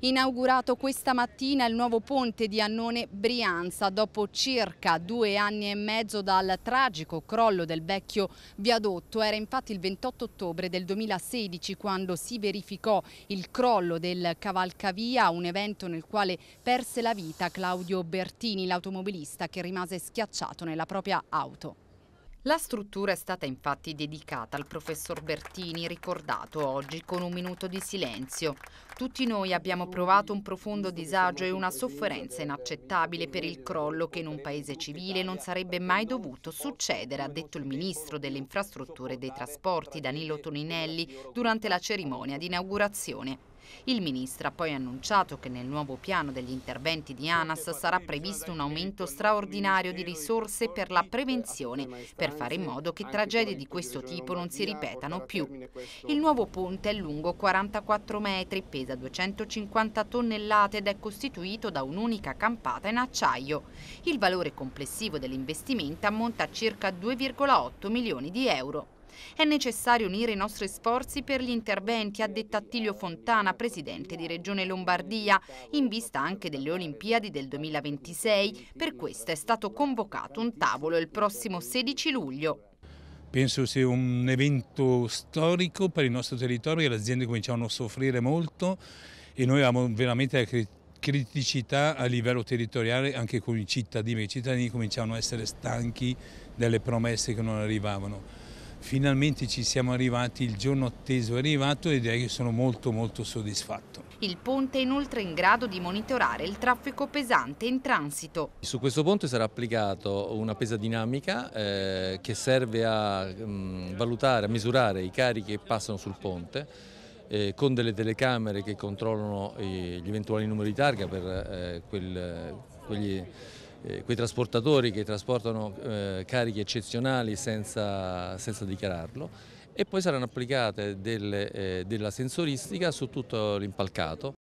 inaugurato questa mattina il nuovo ponte di Annone Brianza dopo circa due anni e mezzo dal tragico crollo del vecchio viadotto. Era infatti il 28 ottobre del 2016 quando si verificò il crollo del Cavalcavia, un evento nel quale perse la vita Claudio Bertini, l'automobilista che rimase schiacciato nella propria auto. La struttura è stata infatti dedicata al professor Bertini, ricordato oggi con un minuto di silenzio. Tutti noi abbiamo provato un profondo disagio e una sofferenza inaccettabile per il crollo che in un paese civile non sarebbe mai dovuto succedere, ha detto il ministro delle infrastrutture e dei trasporti Danilo Toninelli durante la cerimonia di inaugurazione. Il ministro ha poi annunciato che nel nuovo piano degli interventi di ANAS sarà previsto un aumento straordinario di risorse per la prevenzione, per fare in modo che tragedie di questo tipo non si ripetano più. Il nuovo ponte è lungo 44 metri, pesa 250 tonnellate ed è costituito da un'unica campata in acciaio. Il valore complessivo dell'investimento ammonta a circa 2,8 milioni di euro. È necessario unire i nostri sforzi per gli interventi, ha detto Attilio Fontana, presidente di Regione Lombardia, in vista anche delle Olimpiadi del 2026. Per questo è stato convocato un tavolo il prossimo 16 luglio. Penso sia un evento storico per il nostro territorio, le aziende cominciavano a soffrire molto e noi avevamo veramente la criticità a livello territoriale anche con i cittadini, i cittadini cominciavano a essere stanchi delle promesse che non arrivavano finalmente ci siamo arrivati, il giorno atteso è arrivato ed direi che sono molto molto soddisfatto. Il ponte è inoltre in grado di monitorare il traffico pesante in transito. Su questo ponte sarà applicato una pesa dinamica eh, che serve a mh, mm, valutare, a misurare i carichi che passano sul ponte eh, con delle telecamere che controllano eh, gli eventuali numeri di targa per eh, quel, quegli eh, quei trasportatori che trasportano eh, carichi eccezionali senza, senza dichiararlo e poi saranno applicate delle, eh, della sensoristica su tutto l'impalcato.